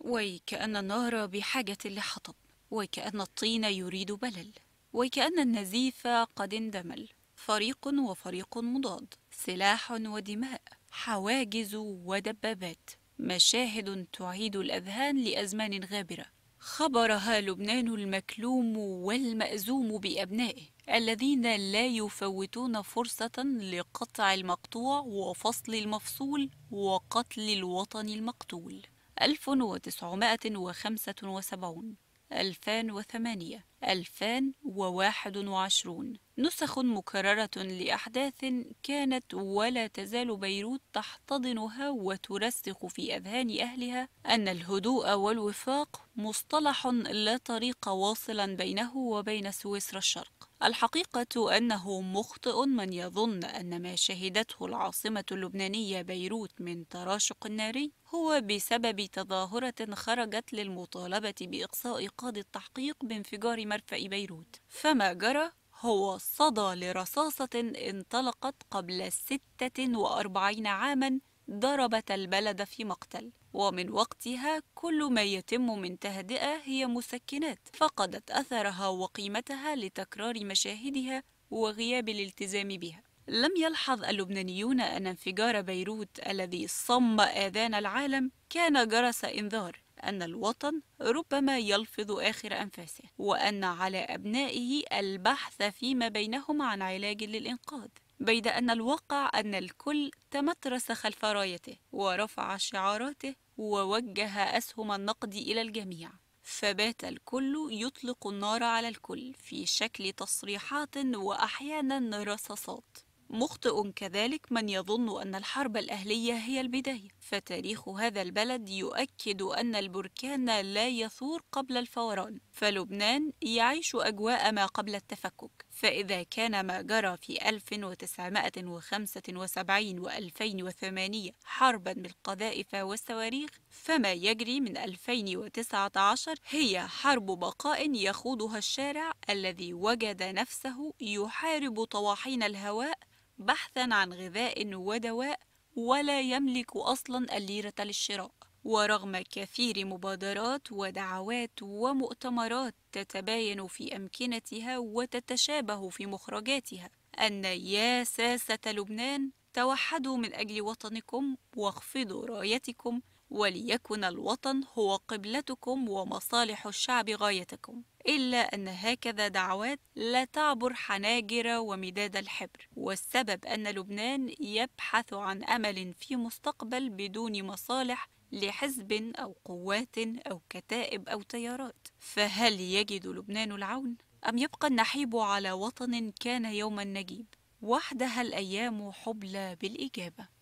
ويكأن النهر بحاجة لحطب ويكأن الطين يريد بلل ويكأن النزيف قد اندمل فريق وفريق مضاد سلاح ودماء حواجز ودبابات مشاهد تعيد الأذهان لأزمان غابرة خبرها لبنان المكلوم والمأزوم بأبنائه الذين لا يفوتون فرصة لقطع المقطوع وفصل المفصول وقتل الوطن المقتول 1975 2008 2021 نسخ مكررة لأحداث كانت ولا تزال بيروت تحتضنها وترسخ في أذهان أهلها أن الهدوء والوفاق مصطلح لا طريق واصلا بينه وبين سويسرا الشرق الحقيقة أنه مخطئ من يظن أن ما شهدته العاصمة اللبنانية بيروت من تراشق ناري هو بسبب تظاهرة خرجت للمطالبة بإقصاء قاضي التحقيق بانفجار مرفأ بيروت، فما جرى هو صدى لرصاصة انطلقت قبل 46 عامًا ضربت البلد في مقتل ومن وقتها كل ما يتم من تهدئة هي مسكنات فقدت أثرها وقيمتها لتكرار مشاهدها وغياب الالتزام بها لم يلحظ اللبنانيون أن انفجار بيروت الذي صم آذان العالم كان جرس إنذار أن الوطن ربما يلفظ آخر أنفاسه وأن على أبنائه البحث فيما بينهم عن علاج للإنقاذ بيد أن الواقع أن الكل تمترس خلف رايته ورفع شعاراته ووجه أسهم النقد إلى الجميع فبات الكل يطلق النار على الكل في شكل تصريحات وأحيانا رصاصات مخطئ كذلك من يظن أن الحرب الأهلية هي البداية فتاريخ هذا البلد يؤكد أن البركان لا يثور قبل الفوران فلبنان يعيش أجواء ما قبل التفكك فإذا كان ما جرى في 1975 و 2008 حربا بالقذائف والصواريخ فما يجري من 2019 هي حرب بقاء يخوضها الشارع الذي وجد نفسه يحارب طواحين الهواء بحثا عن غذاء ودواء ولا يملك أصلا الليرة للشراء ورغم كثير مبادرات ودعوات ومؤتمرات تتباين في أمكنتها وتتشابه في مخرجاتها أن يا ساسة لبنان توحدوا من أجل وطنكم واخفضوا رايتكم وليكن الوطن هو قبلتكم ومصالح الشعب غايتكم إلا أن هكذا دعوات لا تعبر حناجر ومداد الحبر والسبب أن لبنان يبحث عن أمل في مستقبل بدون مصالح لحزب أو قوات أو كتائب أو تيارات فهل يجد لبنان العون؟ أم يبقى النحيب على وطن كان يوما نجيب وحدها الأيام حبلى بالإجابة